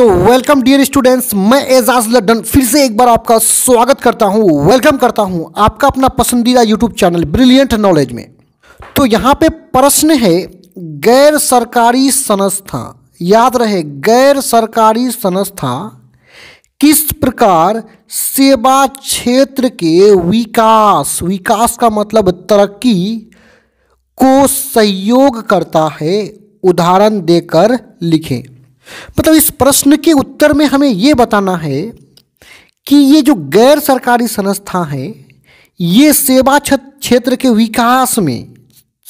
तो welcome dear students मैं एजाज लड्डन फिर से एक बार आपका स्वागत करता हूं वेलकम करता हूं आपका अपना पसंदीदा यूट्यूब चैनल ब्रिलियंट नॉलेज में तो यहां पे प्रश्न है गैर सरकारी संस्था याद रहे गैर सरकारी संस्था किस प्रकार सेवा क्षेत्र के विकास विकास का मतलब तरक्की को सहयोग करता है उदाहरण देकर लिखें मतलब इस प्रश्न के उत्तर में हमें ये बताना है कि ये जो गैर सरकारी संस्था है ये सेवा क्षेत्र के विकास में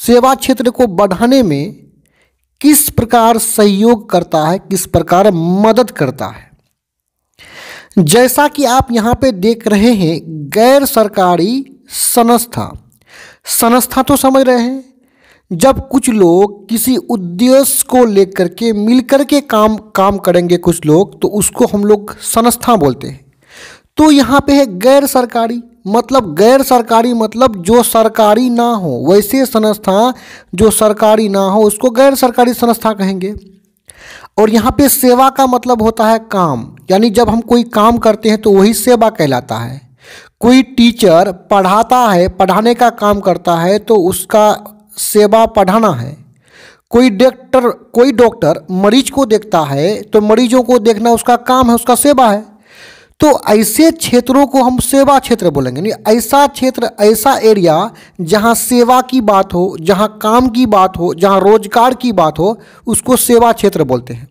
सेवा क्षेत्र को बढ़ाने में किस प्रकार सहयोग करता है किस प्रकार मदद करता है जैसा कि आप यहाँ पे देख रहे हैं गैर सरकारी संस्था संस्था तो समझ रहे हैं जब कुछ लोग किसी उद्देश्य को लेकर के मिलकर के काम काम करेंगे कुछ लोग तो उसको हम लोग संस्था बोलते हैं तो यहाँ पे है गैर सरकारी मतलब गैर सरकारी मतलब जो सरकारी ना हो वैसे संस्था जो सरकारी ना हो उसको गैर सरकारी संस्था कहेंगे और यहाँ पे सेवा का मतलब होता है काम यानी जब हम कोई काम करते हैं तो वही सेवा कहलाता है कोई टीचर पढ़ाता है पढ़ाने का काम करता है तो उसका सेवा पढ़ाना है कोई डॉक्टर कोई डॉक्टर मरीज को देखता है तो मरीजों को देखना उसका काम है उसका सेवा है तो ऐसे क्षेत्रों को हम सेवा क्षेत्र बोलेंगे नहीं ऐसा क्षेत्र ऐसा एरिया जहां सेवा की बात हो जहां काम की बात हो जहां रोजगार की बात हो उसको सेवा क्षेत्र बोलते हैं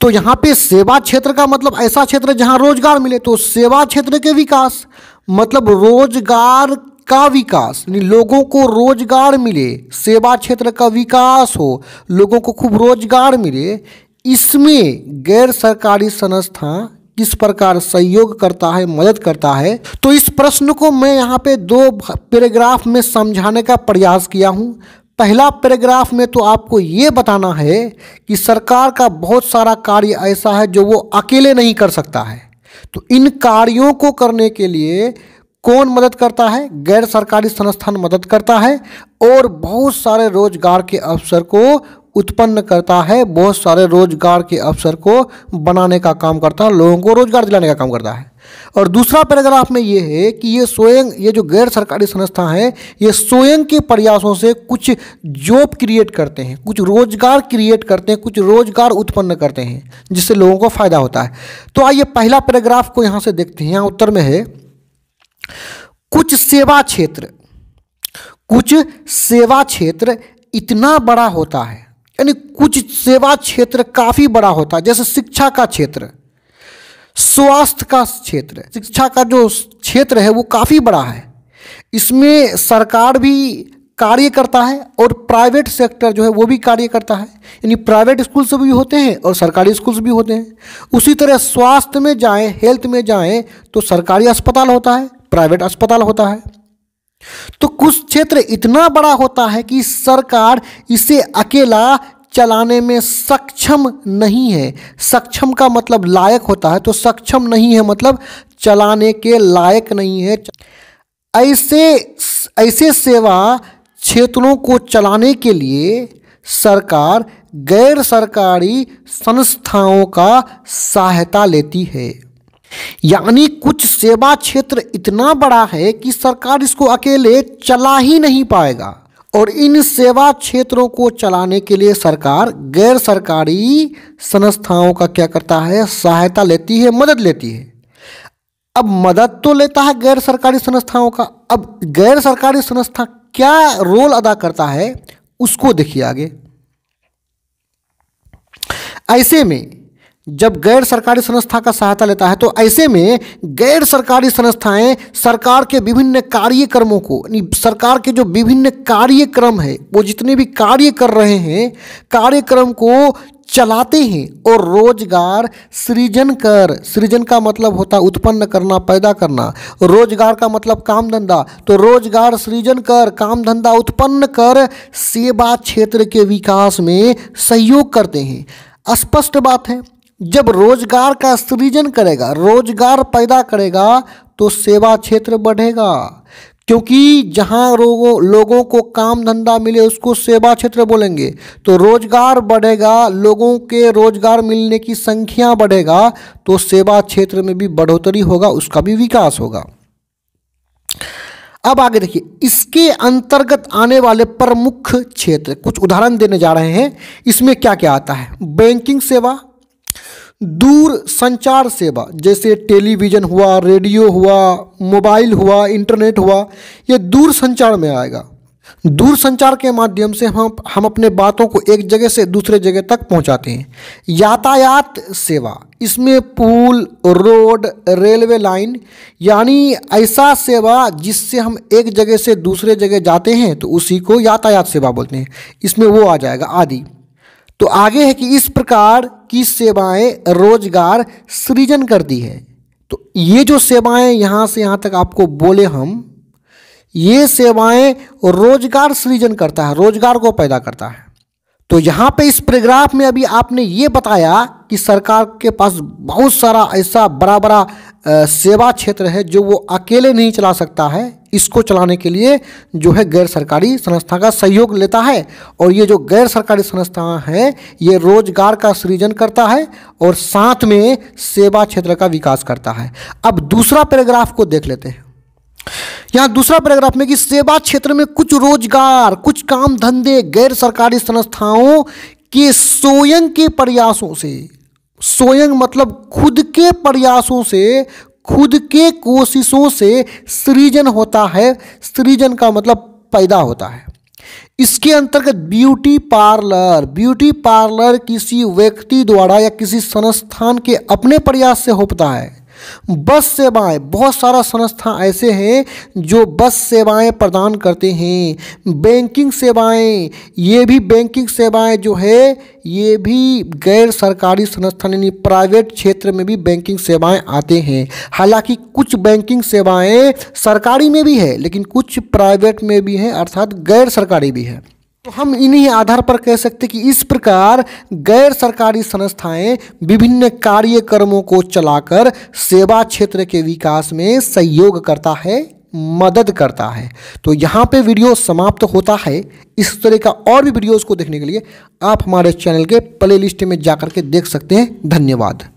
तो यहाँ पे सेवा क्षेत्र का मतलब ऐसा क्षेत्र जहां रोजगार मिले तो सेवा क्षेत्र के विकास मतलब रोजगार का विकास यानी लोगों को रोजगार मिले सेवा क्षेत्र का विकास हो लोगों को खूब रोजगार मिले इसमें गैर सरकारी संस्था किस प्रकार सहयोग करता है मदद करता है तो इस प्रश्न को मैं यहाँ पे दो पैराग्राफ में समझाने का प्रयास किया हूँ पहला पैराग्राफ में तो आपको ये बताना है कि सरकार का बहुत सारा कार्य ऐसा है जो वो अकेले नहीं कर सकता है तो इन कार्यों को करने के लिए कौन मदद करता है गैर सरकारी संस्थान मदद करता है और बहुत सारे रोजगार के अवसर को उत्पन्न करता है बहुत सारे रोजगार के अवसर को बनाने का काम करता है लोगों को रोजगार दिलाने का काम करता है और दूसरा पैराग्राफ में ये है कि ये स्वयं ये जो गैर सरकारी संस्था है ये स्वयं के प्रयासों से कुछ जॉब क्रिएट करते हैं कुछ रोजगार क्रिएट करते हैं कुछ रोजगार उत्पन्न करते हैं जिससे लोगों को फायदा होता है तो आइए पहला पैराग्राफ को यहाँ से देखते हैं यहाँ उत्तर में है कुछ सेवा क्षेत्र कुछ सेवा क्षेत्र इतना बड़ा होता है यानी कुछ सेवा क्षेत्र काफ़ी बड़ा होता है जैसे शिक्षा का क्षेत्र स्वास्थ्य का क्षेत्र शिक्षा का जो क्षेत्र है वो काफ़ी बड़ा है इसमें सरकार भी कार्य करता है और प्राइवेट सेक्टर जो है वो भी कार्य करता है यानी प्राइवेट स्कूल्स भी होते हैं और सरकारी स्कूल्स भी होते हैं उसी तरह स्वास्थ्य में जाएं हेल्थ में जाएं तो सरकारी अस्पताल होता है प्राइवेट अस्पताल होता है तो कुछ क्षेत्र इतना बड़ा होता है कि सरकार इसे अकेला चलाने में सक्षम नहीं है सक्षम का मतलब लायक होता है तो सक्षम नहीं है मतलब चलाने के लायक नहीं है ऐसे ऐसे सेवा क्षेत्रों को चलाने के लिए सरकार गैर सरकारी संस्थाओं का सहायता लेती है यानी कुछ सेवा क्षेत्र इतना बड़ा है कि सरकार इसको अकेले चला ही नहीं पाएगा और इन सेवा क्षेत्रों को चलाने के लिए सरकार गैर सरकारी संस्थाओं का क्या करता है सहायता लेती है मदद लेती है अब मदद तो लेता है गैर सरकारी संस्थाओं का अब गैर सरकारी संस्था क्या रोल अदा करता है उसको देखिए आगे ऐसे में जब गैर सरकारी संस्था का सहायता लेता है तो ऐसे में गैर सरकारी संस्थाएं सरकार के विभिन्न कार्यक्रमों को सरकार के जो विभिन्न कार्यक्रम है वो जितने भी कार्य कर रहे हैं कार्यक्रम को चलाते हैं और रोजगार सृजन कर सृजन का मतलब होता है उत्पन्न करना पैदा करना रोजगार का मतलब काम धंधा तो रोजगार सृजन कर काम धंधा उत्पन्न कर सेवा क्षेत्र के विकास में सहयोग करते हैं स्पष्ट बात है जब रोजगार का सृजन करेगा रोजगार पैदा करेगा तो सेवा क्षेत्र बढ़ेगा क्योंकि जहाँ लोगों लोगों को काम धंधा मिले उसको सेवा क्षेत्र बोलेंगे तो रोजगार बढ़ेगा लोगों के रोजगार मिलने की संख्या बढ़ेगा तो सेवा क्षेत्र में भी बढ़ोतरी होगा उसका भी विकास होगा अब आगे देखिए इसके अंतर्गत आने वाले प्रमुख क्षेत्र कुछ उदाहरण देने जा रहे हैं इसमें क्या क्या आता है बैंकिंग सेवा दूर संचार सेवा जैसे टेलीविज़न हुआ रेडियो हुआ मोबाइल हुआ इंटरनेट हुआ ये दूर संचार में आएगा दूर संचार के माध्यम से हम हम अपने बातों को एक जगह से दूसरे जगह तक पहुंचाते हैं यातायात सेवा इसमें पुल रोड रेलवे लाइन यानी ऐसा सेवा जिससे हम एक जगह से दूसरे जगह जाते हैं तो उसी को यातायात सेवा बोलते हैं इसमें वो आ जाएगा आदि तो आगे है कि इस प्रकार की सेवाएं रोजगार सृजन करती है तो ये जो सेवाएं यहां से यहां तक आपको बोले हम ये सेवाएं रोजगार सृजन करता है रोजगार को पैदा करता है तो यहां पे इस पैराग्राफ में अभी आपने ये बताया कि सरकार के पास बहुत सारा ऐसा बड़ा बड़ा सेवा क्षेत्र है जो वो अकेले नहीं चला सकता है इसको चलाने के लिए जो है गैर सरकारी संस्था का सहयोग लेता है और ये जो गैर सरकारी संस्था है ये रोजगार का सृजन करता है और साथ में सेवा क्षेत्र का विकास करता है अब दूसरा पैराग्राफ को देख लेते हैं यहाँ दूसरा पैराग्राफ में कि सेवा क्षेत्र में कुछ रोजगार कुछ काम धंधे गैर सरकारी संस्थाओं के स्वयं के प्रयासों से स्वयं मतलब खुद के प्रयासों से खुद के कोशिशों से सृजन होता है सृजन का मतलब पैदा होता है इसके अंतर्गत ब्यूटी पार्लर ब्यूटी पार्लर किसी व्यक्ति द्वारा या किसी संस्थान के अपने प्रयास से होता है बस सेवाएं बहुत सारा संस्था ऐसे हैं जो बस सेवाएं प्रदान करते हैं बैंकिंग सेवाएं ये भी बैंकिंग सेवाएं जो है ये भी गैर सरकारी संस्थान यानी प्राइवेट क्षेत्र में भी बैंकिंग सेवाएं आते हैं हालांकि कुछ बैंकिंग सेवाएं सरकारी में भी है लेकिन कुछ प्राइवेट में भी हैं अर्थात गैर सरकारी भी है तो हम इन्हीं आधार पर कह सकते कि इस प्रकार गैर सरकारी संस्थाएं विभिन्न कार्यक्रमों को चलाकर सेवा क्षेत्र के विकास में सहयोग करता है मदद करता है तो यहाँ पे वीडियो समाप्त होता है इस तरह का और भी वीडियोस को देखने के लिए आप हमारे चैनल के प्लेलिस्ट में जाकर के देख सकते हैं धन्यवाद